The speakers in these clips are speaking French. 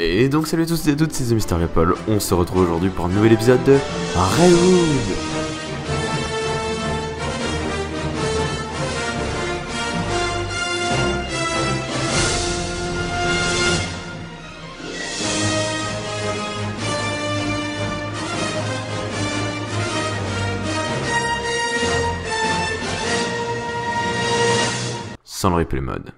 Et donc salut à tous et à toutes, c'est Mister Apple. On se retrouve aujourd'hui pour un nouvel épisode de Railroad sans le replay mode.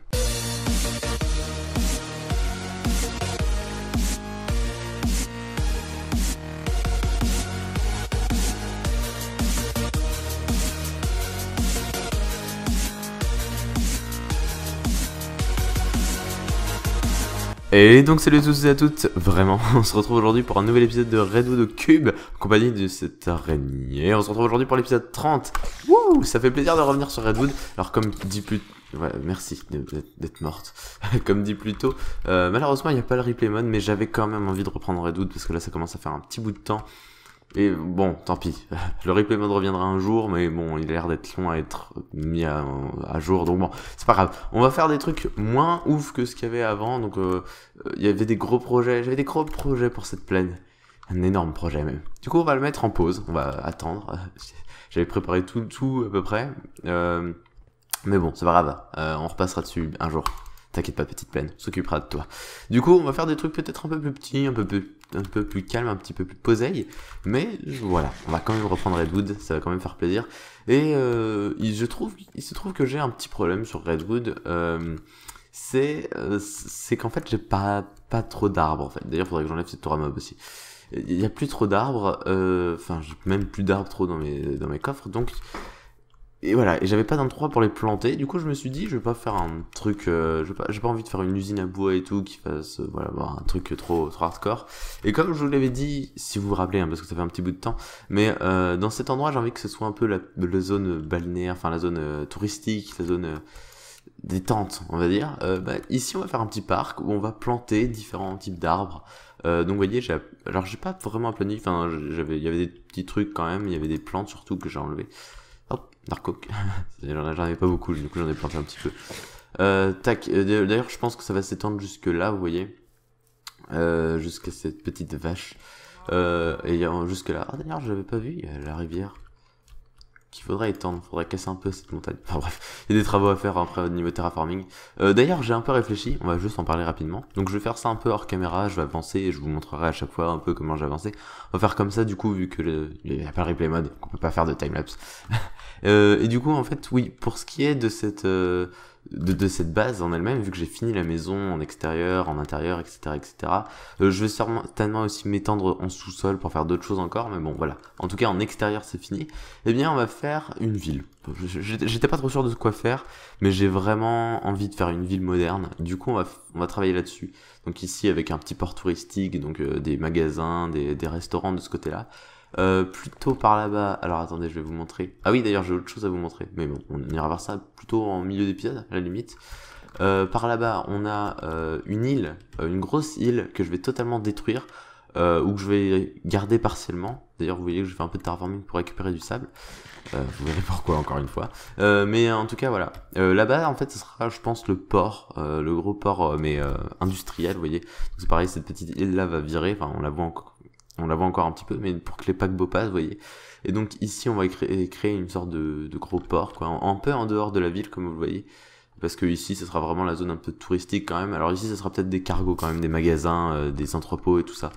Et donc salut à tous et à toutes, vraiment, on se retrouve aujourd'hui pour un nouvel épisode de Redwood Cube, en compagnie de cette araignée. On se retrouve aujourd'hui pour l'épisode 30. Wouh, ça fait plaisir de revenir sur Redwood. Alors comme dit plus merci d'être morte. Comme dit plus tôt, euh, malheureusement il n'y a pas le replay mode, mais j'avais quand même envie de reprendre Redwood parce que là ça commence à faire un petit bout de temps et bon, tant pis. Le replay mode reviendra un jour, mais bon, il a l'air d'être long à être mis à, jour. Donc bon, c'est pas grave. On va faire des trucs moins ouf que ce qu'il y avait avant. Donc euh, euh, il y avait des gros projets. J'avais des gros projets pour cette plaine. Un énorme projet même. Du coup, on va le mettre en pause. On va attendre. J'avais préparé tout, tout à peu près. Euh, mais bon, c'est pas grave. on repassera dessus un jour. T'inquiète pas, petite plaine. s'occupera de toi. Du coup, on va faire des trucs peut-être un peu plus petits, un peu plus un peu plus calme, un petit peu plus poseille. Mais voilà, on va quand même reprendre Redwood, ça va quand même faire plaisir. Et euh, il, je trouve, il se trouve que j'ai un petit problème sur Redwood. Euh, euh, c'est qu'en fait, j'ai pas, pas trop d'arbres, en fait. D'ailleurs, faudrait que j'enlève cette à Mob aussi. Il n'y a plus trop d'arbres, enfin, j'ai même plus d'arbres trop dans mes, dans mes coffres, donc et voilà, et j'avais pas d'endroit pour les planter. Du coup, je me suis dit, je vais pas faire un truc, euh, j'ai pas, pas, envie de faire une usine à bois et tout qui fasse, euh, voilà voilà, bah, un truc trop, trop hardcore. Et comme je vous l'avais dit, si vous vous rappelez, hein, parce que ça fait un petit bout de temps, mais euh, dans cet endroit, j'ai envie que ce soit un peu la, zone balnéaire, enfin la zone euh, touristique, la zone détente, on va dire. Bah, ici, on va faire un petit parc où on va planter différents types d'arbres. donc vous voyez, j'ai, alors j'ai pas vraiment un planning, enfin j'avais, il y avait des petits trucs quand même, il y avait des plantes surtout que j'ai enlevées. Narcoc. j'en avais pas beaucoup, du coup j'en ai planté un petit peu. Euh, tac, euh, d'ailleurs je pense que ça va s'étendre jusque là, vous voyez. Euh, jusqu'à cette petite vache. et jusque là. Ah d'ailleurs l'avais pas vu la rivière qu'il faudrait étendre, faudrait casser un peu cette montagne. Enfin bref, il y a des travaux à faire hein, après au niveau terraforming. Euh, d'ailleurs, j'ai un peu réfléchi, on va juste en parler rapidement. Donc je vais faire ça un peu hors caméra, je vais avancer et je vous montrerai à chaque fois un peu comment j'ai On va faire comme ça du coup, vu que le, il n'y a pas le replay mode, qu'on peut pas faire de timelapse. euh, et du coup, en fait, oui, pour ce qui est de cette... Euh, de, cette base en elle-même, vu que j'ai fini la maison en extérieur, en intérieur, etc. etc. Euh, je vais certainement aussi m'étendre en sous-sol pour faire d'autres choses encore, mais bon voilà. En tout cas, en extérieur, c'est fini. Eh bien, on va faire une ville. J'étais pas trop sûr de quoi faire, mais j'ai vraiment envie de faire une ville moderne. Du coup, on va, travailler là-dessus. Donc ici, avec un petit port touristique, donc euh, des magasins, des restaurants de ce côté-là. Euh, plutôt par là-bas. Alors attendez, je vais vous montrer. Ah oui, d'ailleurs, j'ai autre chose à vous montrer. Mais bon, on ira voir ça plutôt en milieu d'épisode, à la limite. Euh, par là-bas, on a euh, une île, une grosse île que je vais totalement détruire. ou que je vais garder partiellement. D'ailleurs, vous voyez que je fais un peu de terraforming pour récupérer du sable. vous verrez pourquoi encore une fois. mais en tout cas, voilà. Là-bas, en fait, ce sera, je pense, le port, le gros port, mais industriel, vous voyez. C'est pareil, cette petite île-là va virer. Enfin, on la voit en on la voit encore un petit peu, mais pour que les paquebots passent, vous voyez. Et donc ici, on va créer, créer une sorte de, gros port, quoi, un peu en dehors de la ville, comme vous le voyez. Parce que ici, ce sera vraiment la zone un peu touristique quand même. Alors ici, ce sera peut-être des cargos quand même, des magasins, euh, des entrepôts et tout ça.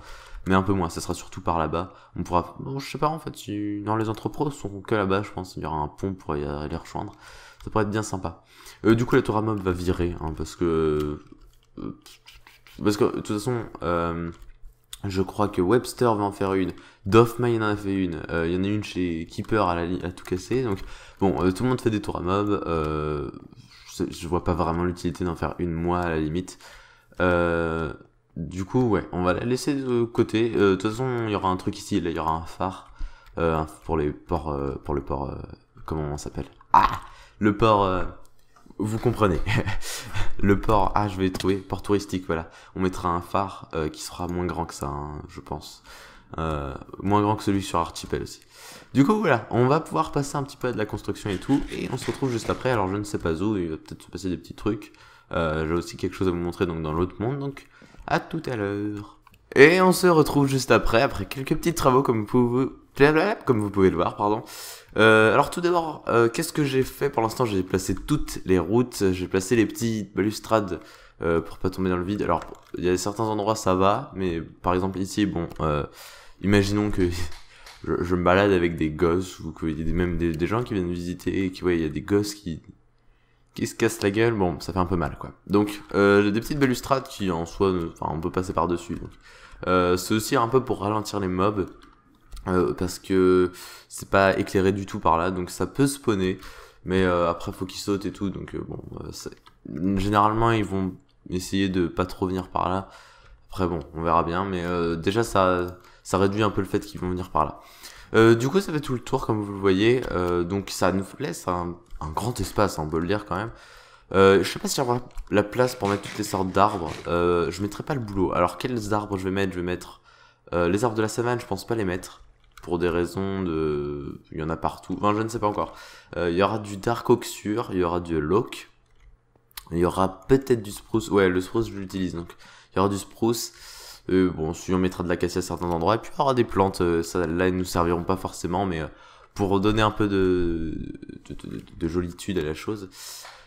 Mais un peu moins, ça sera surtout par là-bas. On pourra... Bon, je sais pas en fait, si... non, les entrepôts sont que là-bas, je pense. Il y aura un pont pour aller les rejoindre. Ça pourrait être bien sympa. Euh, du coup, la Torah Mob va virer, hein, parce que... Euh, parce que, de toute façon... Je crois que Webster va en faire une. Doffman en a fait une. Il euh, y en a une chez Keeper à, tout casser. Donc bon, euh, tout le monde fait des tours à mob. Euh, je, vois pas vraiment l'utilité d'en faire une moi à la limite. du coup ouais, on va la laisser de côté. de toute façon il y aura un truc ici. Là il y aura un phare pour les ports pour le port comment on s'appelle. Ah le port vous comprenez. le port, ah, je vais trouver, port touristique, voilà. On mettra un phare euh, qui sera moins grand que ça, hein, je pense. Euh, moins grand que celui sur Archipel aussi. Du coup, voilà, on va pouvoir passer un petit peu à de la construction et tout, et on se retrouve juste après. Alors, je ne sais pas où, il va peut-être se passer des petits trucs. Euh, j'ai aussi quelque chose à vous montrer donc dans l'autre monde, donc à tout à l'heure. Et on se retrouve juste après, après quelques petits travaux comme vous pouvez, comme vous pouvez le voir, pardon. Euh, alors tout d'abord, euh, qu'est-ce que j'ai fait pour l'instant J'ai placé toutes les routes, j'ai placé les petites balustrades euh, pour pas tomber dans le vide. Alors il y a certains endroits ça va, mais par exemple ici, bon, imaginons que je, me balade avec des gosses ou qu'il y a même des, gens qui viennent visiter et qu'il y a des gosses qui qui se cassent la gueule, bon, ça fait un peu mal, quoi. Donc, j'ai des petites balustrades qui, en soi, enfin, on peut passer par-dessus, donc euh, c'est aussi un peu pour ralentir les mobs. Euh, parce que c'est pas éclairé du tout par là, donc ça peut spawner, mais euh, après faut qu'ils sautent et tout, donc bon, généralement ils vont essayer de pas trop venir par là. Après bon, on verra bien, mais déjà ça, ça réduit un peu le fait qu'ils vont venir par là. du coup, ça fait tout le tour comme vous le voyez, donc ça nous laisse un grand espace, hein, on peut le dire quand même je sais pas si j'aurai la place pour mettre toutes les sortes d'arbres. Euh, je mettrai pas le boulot. Alors, quels arbres je vais mettre Je vais mettre les arbres de la savane, je pense pas les mettre. Pour des raisons de. Il y en a partout. Enfin, je ne sais pas encore. Il y aura du dark sur, il y aura du Lock. Il y aura peut-être du spruce. Ouais, le spruce, je l'utilise. Donc, il y aura du spruce. bon, si on mettra de la l'acacia à certains endroits. Et puis, il y aura des plantes. Ça, là, elles nous serviront pas forcément, mais pour donner un peu de, de, de, de, jolitude à la chose.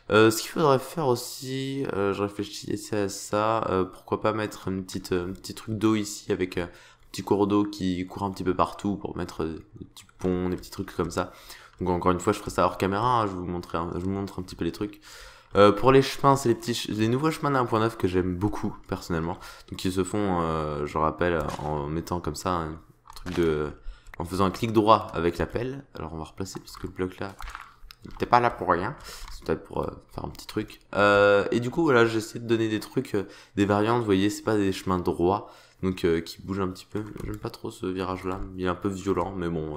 Euh, ce qu'il faudrait faire aussi, euh, je réfléchissais à ça, euh, pourquoi pas mettre une petite, un petit truc d'eau ici avec un petit cours d'eau qui court un petit peu partout pour mettre des petits ponts, des petits trucs comme ça. Donc encore une fois, je ferai ça hors caméra, hein, je, vous montrerai, je vous montre un petit peu les trucs. pour les chemins, c'est les, petits, les nouveaux chemins d'un 1.9 que j'aime beaucoup personnellement. Donc ils se font, je rappelle, en mettant comme ça un truc de... en faisant un clic droit avec la pelle. Alors on va replacer puisque le bloc là, n'était pas là pour rien pour euh, faire un petit truc. Euh, et du coup, voilà, j'essaie de donner des trucs, euh, des variantes, vous voyez, c'est pas des chemins droits, donc qui bougent un petit peu. J'aime pas trop ce virage-là, il est un peu violent, mais bon,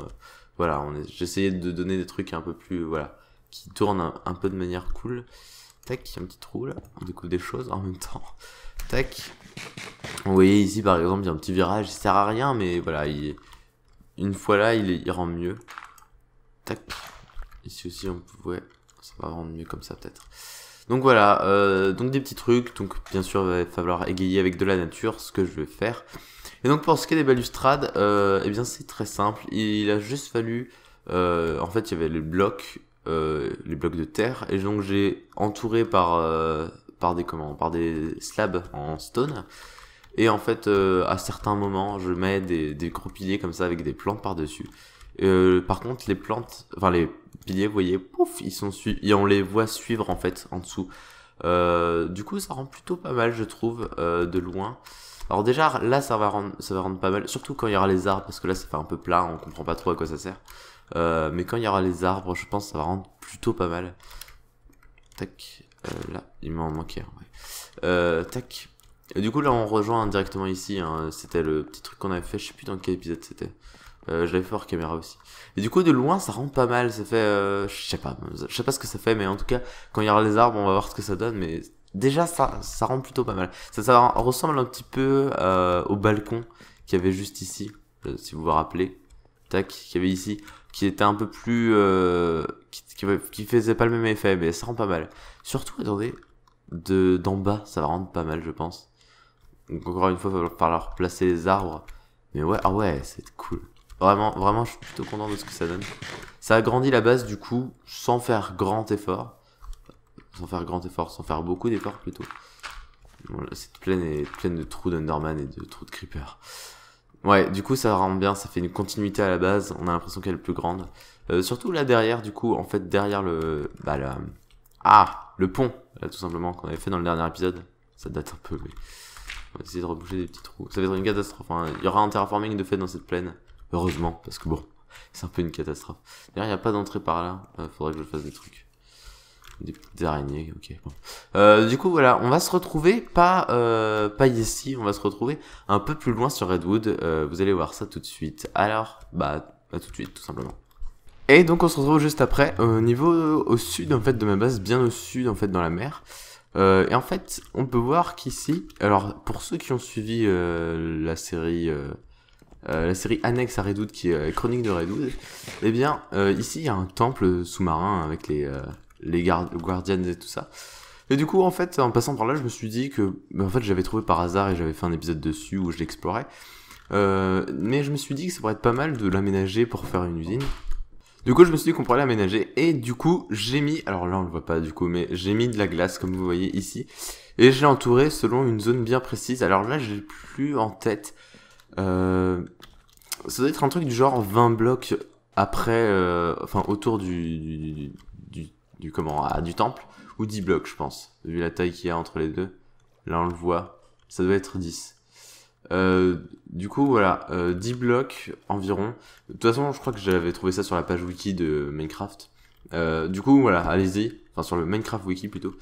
voilà, on est... j'essayais de donner des trucs un peu plus, voilà, qui tournent un, peu de manière cool. Tac, un petit trou là, on découvre des choses en même temps. Tac. Vous voyez ici par exemple, il y a un petit virage, il sert à rien, mais voilà, une fois là, il, il rend mieux. Tac. Ici aussi, on pouvait ça va rendre mieux comme ça peut-être. Donc voilà, euh, donc des petits trucs. Donc bien sûr, il va falloir égayer avec de la nature, ce que je vais faire. Et donc pour ce qui est des balustrades, et euh, eh bien c'est très simple. Il a juste fallu, euh, en fait, il y avait les blocs, les blocs de terre, et donc j'ai entouré par par des comment, par des slabs en stone. Et en fait, à certains moments, je mets des, des gros piliers comme ça avec des plans par dessus. Euh, par contre, les plantes, enfin les piliers, vous voyez, pouf, ils sont su et on les voit suivre en fait en dessous. Euh, du coup, ça rend plutôt pas mal, je trouve, euh, de loin. Alors déjà, là, ça va rendre, ça va rendre pas mal, surtout quand il y aura les arbres, parce que là, c'est pas un peu plat, on comprend pas trop à quoi ça sert. mais quand il y aura les arbres, je pense ça va rendre plutôt pas mal. Tac, là, il m'en manquait. tac. du coup, là, on rejoint directement ici. Hein, c'était le petit truc qu'on avait fait, je sais plus dans quel épisode c'était. Euh, je l'avais fait hors caméra aussi. Et du coup, de loin, ça rend pas mal. Ça fait, euh, je sais pas, je sais pas ce que ça fait, mais en tout cas, quand il y aura les arbres, on va voir ce que ça donne. Mais déjà, ça, ça rend plutôt pas mal. Ça, ça ressemble un petit peu euh, au balcon qu'il y avait juste ici, euh, si vous vous rappelez. Tac, qu'il y avait ici, qui était un peu plus, qui, qui, faisait pas le même effet, mais ça rend pas mal. Surtout, attendez, de d'en bas, ça va rendre pas mal, je pense. Donc encore une fois, il va falloir placer les arbres. Mais ouais, ah ouais, c'est cool. Vraiment, vraiment, je suis plutôt content de ce que ça donne. Ça agrandit la base du coup sans faire grand effort. Sans faire grand effort, sans faire beaucoup d'efforts plutôt. Bon, cette plaine est pleine de trous d'Underman et de trous de Creeper. Ouais, du coup ça rend bien, ça fait une continuité à la base, on a l'impression qu'elle est plus grande. Euh, surtout là derrière, du coup, en fait derrière le... Bah, la... Ah, le pont, là, tout simplement, qu'on avait fait dans le dernier épisode. Ça date un peu, mais... On va essayer de reboucher des petits trous. Ça va être une catastrophe, hein. il y aura un terraforming de fait dans cette plaine. Heureusement, parce que bon, c'est un peu une catastrophe. D'ailleurs, il n'y a pas d'entrée par là. il euh, faudrait que je fasse des trucs. Des petites araignées, ok. Euh, du coup, voilà, on va se retrouver, pas, euh, pas ici, on va se retrouver un peu plus loin sur Redwood. vous allez voir ça tout de suite. Alors, bah, à tout de suite, tout simplement. Et donc, on se retrouve juste après, au niveau au sud, en fait, de ma base, bien au sud, en fait, dans la mer. et en fait, on peut voir qu'ici, alors, pour ceux qui ont suivi la série euh, la série annexe à Redoute qui est euh, Chronique de Redoute, eh bien, euh, ici, il y a un temple sous-marin avec les, gardes, les guardians et tout ça. Et du coup, en fait, en passant par là, je me suis dit que, ben, en fait, j'avais trouvé par hasard et j'avais fait un épisode dessus où je l'explorais. mais je me suis dit que ça pourrait être pas mal de l'aménager pour faire une usine. Du coup, je me suis dit qu'on pourrait l'aménager. Et du coup, j'ai mis, alors là, on le voit pas du coup, mais j'ai mis de la glace, comme vous voyez ici. Et j'ai entouré selon une zone bien précise. Alors là, j'ai plus en tête euh, ça doit être un truc du genre 20 blocs après, euh, enfin autour du, du, comment, ah, du temple, ou 10 blocs je pense, vu la taille qu'il y a entre les deux. Là on le voit, ça doit être 10. Euh, du coup, voilà, 10 blocs environ. De toute façon, je crois que j'avais trouvé ça sur la page wiki de Minecraft. du coup, voilà, allez-y. Enfin, sur le Minecraft wiki plutôt.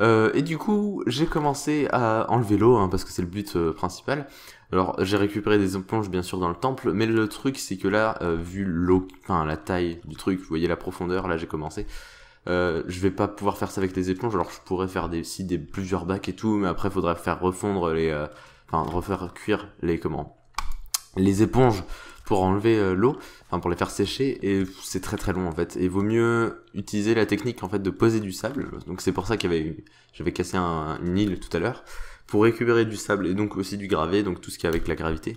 Euh, et du coup, j'ai commencé à enlever l'eau hein, parce que c'est le but euh, principal. Alors, j'ai récupéré des éponges bien sûr, dans le temple, mais le truc, c'est que là, euh, vu l'eau, enfin, la taille du truc, vous voyez la profondeur, là, j'ai commencé. je vais pas pouvoir faire ça avec des éponges, alors je pourrais faire des, si, des plusieurs bacs et tout, mais après, faudrait faire refondre les, enfin, refaire cuire les, comment, les éponges pour enlever euh, l'eau, enfin pour les faire sécher, et c'est très très long en fait. Et vaut mieux utiliser la technique en fait de poser du sable. Donc c'est pour ça qu'il y avait, j'avais cassé un, une île tout à l'heure pour récupérer du sable et donc aussi du gravé, donc tout ce qui est avec la gravité.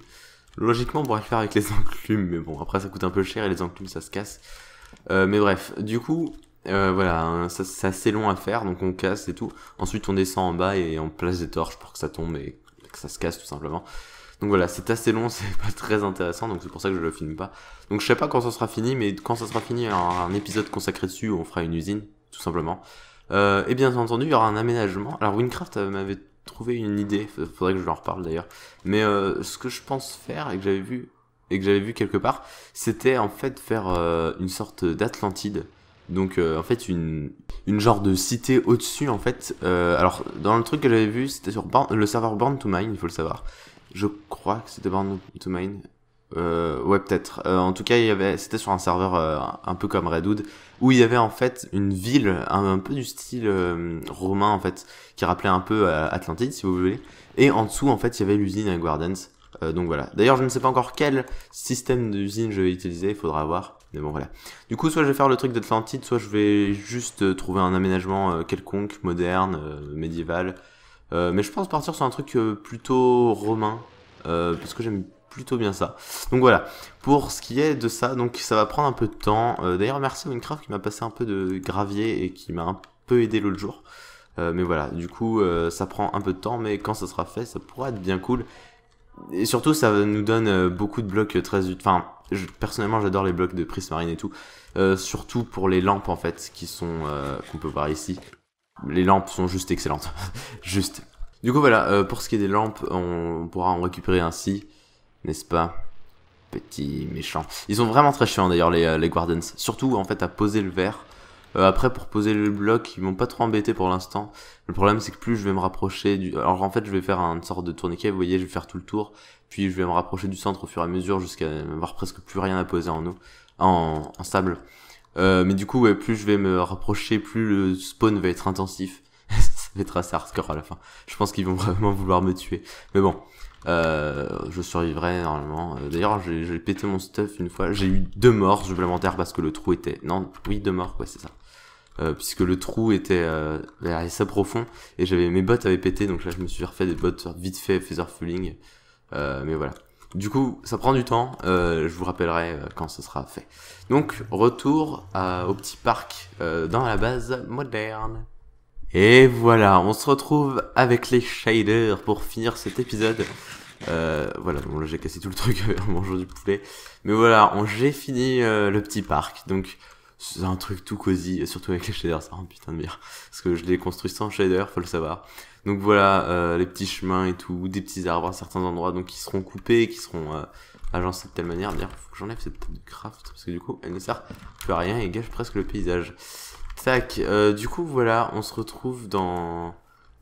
Logiquement, on pourrait le faire avec les enclumes, mais bon, après ça coûte un peu cher et les enclumes ça se casse. Euh, mais bref, du coup, euh, voilà, hein, c'est assez long à faire, donc on casse et tout. Ensuite, on descend en bas et on place des torches pour que ça tombe et que ça se casse tout simplement. Donc voilà, c'est assez long, c'est pas très intéressant, donc c'est pour ça que je le filme pas. Donc je sais pas quand ça sera fini, mais quand ça sera fini, il y aura un épisode consacré dessus où on fera une usine, tout simplement. Euh, et bien entendu, il y aura un aménagement. Alors Wincraft m'avait trouvé une idée, faudrait que je leur parle d'ailleurs. Mais euh, ce que je pense faire et que j'avais vu et que j'avais vu quelque part, c'était en fait faire euh, une sorte d'Atlantide. Donc en fait une, une genre de cité au-dessus en fait. alors dans le truc que j'avais vu c'était sur le serveur Born to Mine, il faut le savoir. Je crois que c'était Born to Mine. Euh, ouais, peut-être. Euh, en tout cas, il y avait, c'était sur un serveur euh, un peu comme Redwood, où il y avait en fait une ville un, peu du style euh, romain en fait, qui rappelait un peu Atlantide, si vous voulez. Et en dessous, en fait, il y avait l'usine à Guardians. donc voilà. D'ailleurs, je ne sais pas encore quel système d'usine je vais utiliser. Il faudra voir. Mais bon, voilà. Du coup, soit je vais faire le truc d'Atlantide, soit je vais juste trouver un aménagement quelconque, moderne, médiéval. Euh, mais je pense partir sur un truc euh, plutôt romain, euh, parce que j'aime plutôt bien ça. Donc voilà, pour ce qui est de ça, donc ça va prendre un peu de temps. D'ailleurs, merci à Minecraft qui m'a passé un peu de gravier et qui m'a un peu aidé l'autre jour. mais voilà, du coup, ça prend un peu de temps, mais quand ça sera fait, ça pourra être bien cool. Et surtout, ça nous donne beaucoup de blocs très utiles. Enfin, personnellement, j'adore les blocs de prismarine et tout. surtout pour les lampes, en fait, qui sont qu'on peut voir ici les lampes sont juste excellentes. juste. Du coup, voilà, euh, pour ce qui est des lampes, on pourra en récupérer ainsi, n'est-ce pas Petit méchant. Ils sont vraiment très chiants d'ailleurs, les, euh, les Guardians. Surtout, en fait, à poser le verre. Euh, après, pour poser le bloc, ils m'ont pas trop embêté pour l'instant. Le problème, c'est que plus je vais me rapprocher du... Alors, en fait, je vais faire une sorte de tourniquet, vous voyez, je vais faire tout le tour. Puis, je vais me rapprocher du centre au fur et à mesure jusqu'à avoir presque plus rien à poser en eau, en, en sable. Euh, mais du coup, plus je vais me rapprocher, plus le spawn va être intensif. ça va être assez hardcore à la fin. Je pense qu'ils vont vraiment vouloir me tuer. Mais bon, euh, je survivrai normalement. Euh, d'ailleurs, j'ai pété mon stuff une fois. J'ai eu deux morts supplémentaires parce que le trou était... Non, oui, deux morts, quoi, c'est ça. puisque le trou était assez profond et j'avais mes bottes avaient pété donc là je me suis refait des bottes vite fait feather fooling mais voilà du coup, ça prend du temps. Euh, je vous rappellerai euh, quand ce sera fait. Donc, retour euh, au petit parc dans la base moderne. Et voilà, on se retrouve avec les shaders pour finir cet épisode. voilà, bon là j'ai cassé tout le truc bonjour du poulet. Mais voilà, j'ai fini le petit parc. Donc, c'est un truc tout cosy, surtout avec les shaders, ça ah, rend putain de bien. Parce que je l'ai construit sans shader, faut le savoir. Donc voilà, euh, les petits chemins et tout, des petits arbres à certains endroits, donc qui seront coupés, qui seront euh, agencés de telle manière. D'ailleurs, faut que j'enlève cette de craft, parce que du coup, elle ne sert plus à rien et gâche presque le paysage. Tac, euh, du coup, voilà, on se retrouve dans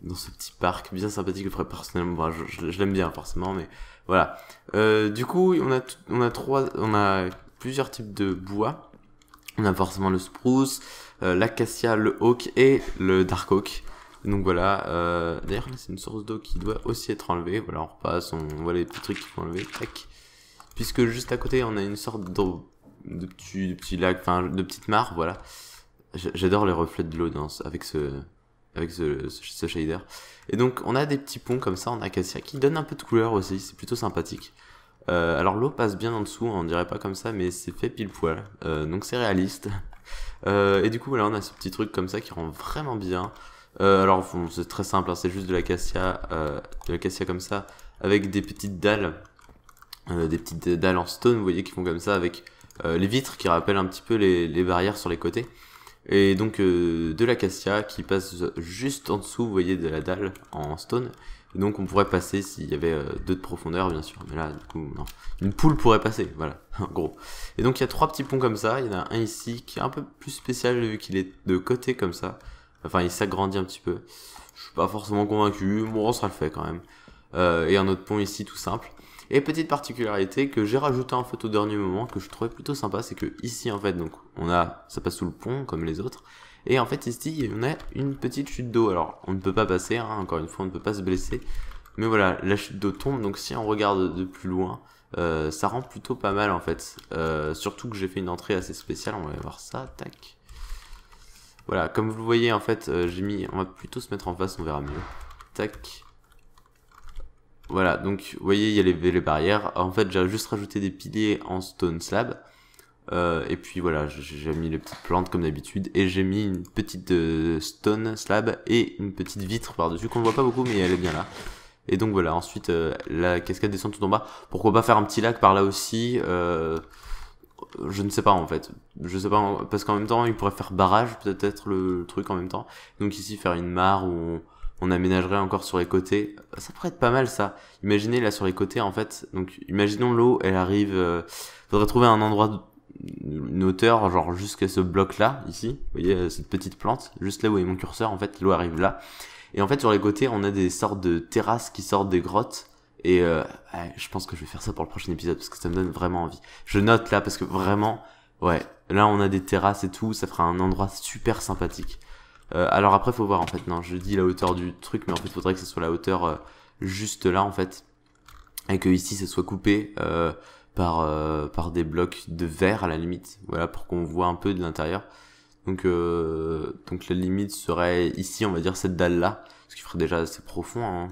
dans ce petit parc bien sympathique. Après, personnellement, bah, je, l'aime bien forcément, mais voilà. du coup, on a, on a trois, on a plusieurs types de bois. On a forcément le spruce, l'acacia, le oak et le dark oak donc voilà, euh, d'ailleurs c'est une source d'eau qui doit aussi être enlevée, voilà on repasse, on voit les petits trucs qu'il faut enlever, tac. Puisque juste à côté on a une sorte d'eau, de petit lac, enfin de petite mare voilà. J'adore les reflets de l'eau avec ce avec ce, shader. Et donc on a des petits ponts comme ça en acacia qui donnent un peu de couleur aussi, c'est plutôt sympathique. Euh, alors l'eau passe bien en dessous, on dirait pas comme ça, mais c'est fait pile poil, euh, donc c'est réaliste. et du coup voilà on a ce petit truc comme ça qui rend vraiment bien. Euh, alors c'est très simple, hein, c'est juste de la euh, de comme ça, avec des petites dalles, euh, des petites dalles en stone, vous voyez, qui font comme ça, avec euh, les vitres qui rappellent un petit peu les, barrières sur les côtés. Et donc de l'acacia qui passe juste en dessous, vous voyez, de la dalle en stone. donc on pourrait passer s'il y avait deux de profondeur, bien sûr. Mais là, du coup, non. Une poule pourrait passer, voilà, en gros. Et donc il y a trois petits ponts comme ça. Il y en a un ici qui est un peu plus spécial vu qu'il est de côté comme ça. Enfin, il s'agrandit un petit peu. Je suis pas forcément convaincu, bon, ça le fait quand même. Euh, et un autre pont ici, tout simple. Et petite particularité que j'ai rajouté en photo au dernier moment, que je trouvais plutôt sympa, c'est que ici en fait, donc on a, ça passe sous le pont comme les autres, et en fait ici on a une petite chute d'eau. Alors on ne peut pas passer, hein, encore une fois on ne peut pas se blesser, mais voilà, la chute d'eau tombe, donc si on regarde de plus loin, euh, ça rend plutôt pas mal en fait. Euh, surtout que j'ai fait une entrée assez spéciale, on va voir ça, tac. Voilà, comme vous le voyez, en fait, euh, j'ai mis... On va plutôt se mettre en face, on verra mieux. Tac. Voilà, donc, vous voyez, il y a les, barrières. en fait, j'ai juste rajouté des piliers en stone slab. Euh, et puis voilà, j'ai mis les petites plantes comme d'habitude. Et j'ai mis une petite euh, stone slab et une petite vitre par-dessus qu'on ne voit pas beaucoup, mais elle est bien là. Et donc voilà, ensuite, la cascade descend tout en bas. Pourquoi pas faire un petit lac par là aussi je ne sais pas en fait. Je sais pas parce qu'en même temps, il pourrait faire barrage peut-être le, truc en même temps. Donc ici faire une mare où on, aménagerait encore sur les côtés, ça pourrait être pas mal ça. Imaginez là sur les côtés en fait. Donc imaginons l'eau, elle arrive euh, faudrait trouver un endroit une hauteur genre jusqu'à ce bloc là ici, vous voyez euh, cette petite plante juste là où est mon curseur en fait, l'eau arrive là. Et en fait sur les côtés, on a des sortes de terrasses qui sortent des grottes et euh, je pense que je vais faire ça pour le prochain épisode parce que ça me donne vraiment envie. Je note là parce que vraiment, ouais, là on a des terrasses et tout, ça fera un endroit super sympathique. Euh, alors après faut voir en fait, non, je dis la hauteur du truc, mais en fait faudrait que ce soit la hauteur euh, juste là en fait, et que ici ça soit coupé euh, par par des blocs de verre à la limite, voilà pour qu'on voit un peu de l'intérieur. Donc donc la limite serait ici, on va dire cette dalle là, ce qui ferait déjà assez profond. Hein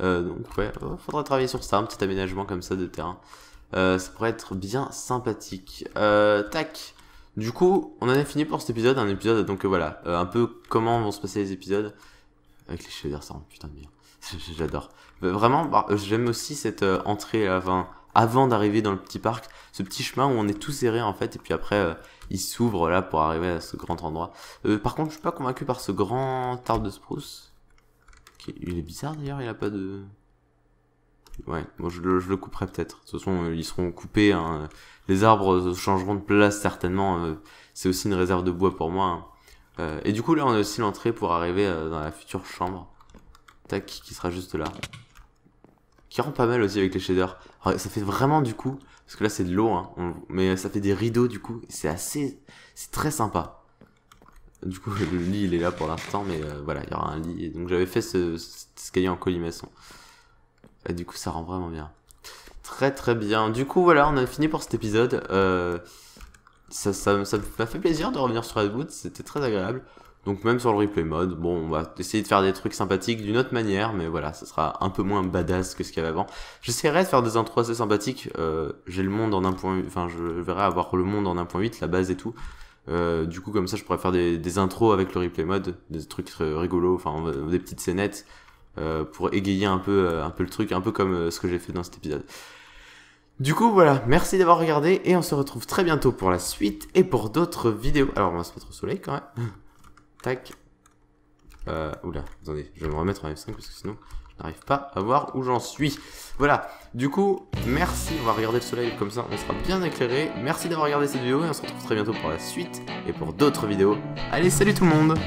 euh, donc ouais, faudra travailler sur ça, un petit aménagement comme ça de terrain. Euh, ça pourrait être bien sympathique. Euh, tac du coup, on en a fini pour cet épisode, un épisode donc voilà, un peu comment vont se passer les épisodes avec les shaders, ça rend putain de bien. J'adore. Vraiment, bah, j'aime aussi cette entrée là, avant d'arriver dans le petit parc, ce petit chemin où on est tout serré en fait, et puis après il s'ouvre là pour arriver à ce grand endroit. par contre, je suis pas convaincu par ce grand arbre de spruce. Il est bizarre d'ailleurs, il a pas de... Ouais, bon, je, le, couperai peut-être. De toute façon, euh, ils seront coupés. Hein. Les arbres euh, changeront de place certainement. Euh. C'est aussi une réserve de bois pour moi. Hein. et du coup, là, on a aussi l'entrée pour arriver dans la future chambre. Tac, qui sera juste là. Qui rend pas mal aussi avec les shaders. Ah, ça fait vraiment du coup, parce que là c'est de l'eau, hein. mais ça fait des rideaux du coup. C'est assez, c'est très sympa. Du coup, le lit, il est là pour l'instant, mais euh, voilà, il y aura un lit. donc, j'avais fait ce, cahier en colimaçon. Et du coup, ça rend vraiment bien. Très, très bien. Du coup, voilà, on a fini pour cet épisode. Euh, ça, m'a fait plaisir de revenir sur Redwood, c'était très agréable. Donc même sur le replay mode, bon, on va essayer de faire des trucs sympathiques d'une autre manière, mais voilà, ça sera un peu moins badass que ce qu'il y avait avant. J'essaierai de faire des intros assez sympathiques. Euh, j'ai le monde en 1.8, enfin, je verrai avoir le monde en 1.8, la base et tout. Euh, du coup, comme ça, je pourrais faire des, intros avec le replay mode, des trucs rigolos, enfin des petites scénettes euh, pour égayer un peu, euh, un peu le truc, un peu comme ce que j'ai fait dans cet épisode. Du coup, voilà, merci d'avoir regardé et on se retrouve très bientôt pour la suite et pour d'autres vidéos. Alors, on va se mettre au soleil quand même. Tac. oula, attendez, je vais me remettre en F5 parce que sinon n'arrive pas à voir où j'en suis. Voilà, du coup, merci, on va regarder le soleil, comme ça on sera bien éclairé. Merci d'avoir regardé cette vidéo et on se retrouve très bientôt pour la suite et pour d'autres vidéos. Allez, salut tout le monde